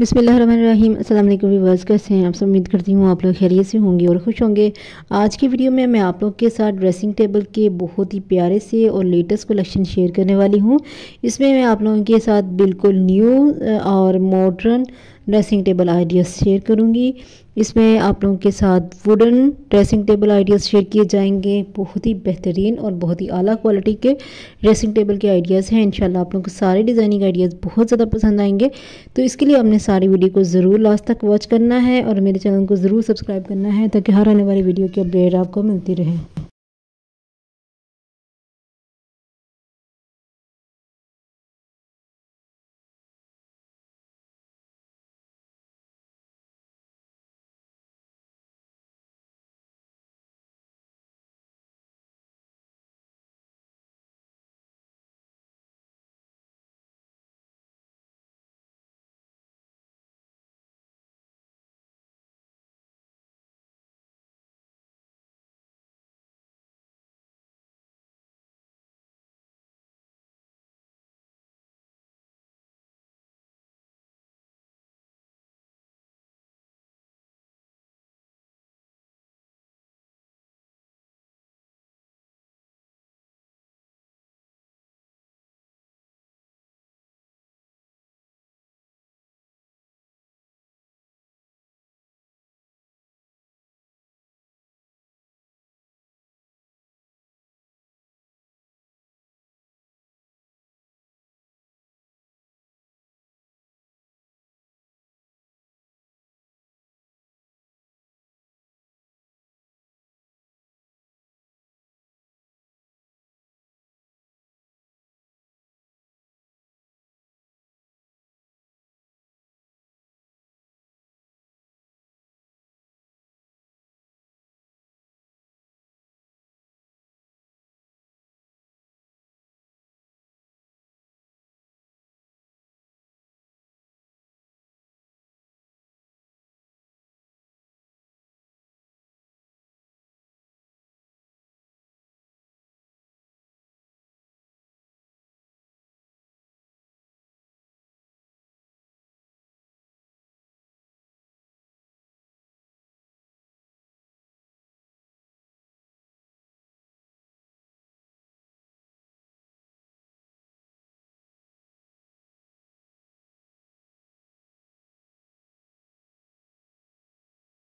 बिसमीम अल्लाम व्यूवर्स कैसे हैं आप सब उम्मीद करती हूँ आप लोग खैरियत से होंगे और खुश होंगे आज की वीडियो में मैं आप लोग के साथ ड्रेसिंग टेबल के बहुत ही प्यारे से और लेटेस्ट कलेक्शन शेयर करने वाली हूँ इसमें मैं आप लोगों के साथ बिल्कुल न्यू और modern dressing table ideas share करूँगी इसमें आप लोगों के साथ wooden dressing table ideas share किए जाएंगे बहुत ही बेहतरीन और बहुत ही आला क्वालिटी के ड्रेसिंग टेबल के आइडियाज़ हैं इंशाल्लाह आप लोगों को सारे डिज़ाइनिंग आइडियाज़ बहुत ज़्यादा पसंद आएंगे तो इसके लिए आपने सारी वीडियो को ज़रूर लास्ट तक वॉच करना है और मेरे चैनल को ज़रूर सब्सक्राइब करना है ताकि हर आने वाली वीडियो की अपडेट आपको मिलती रहे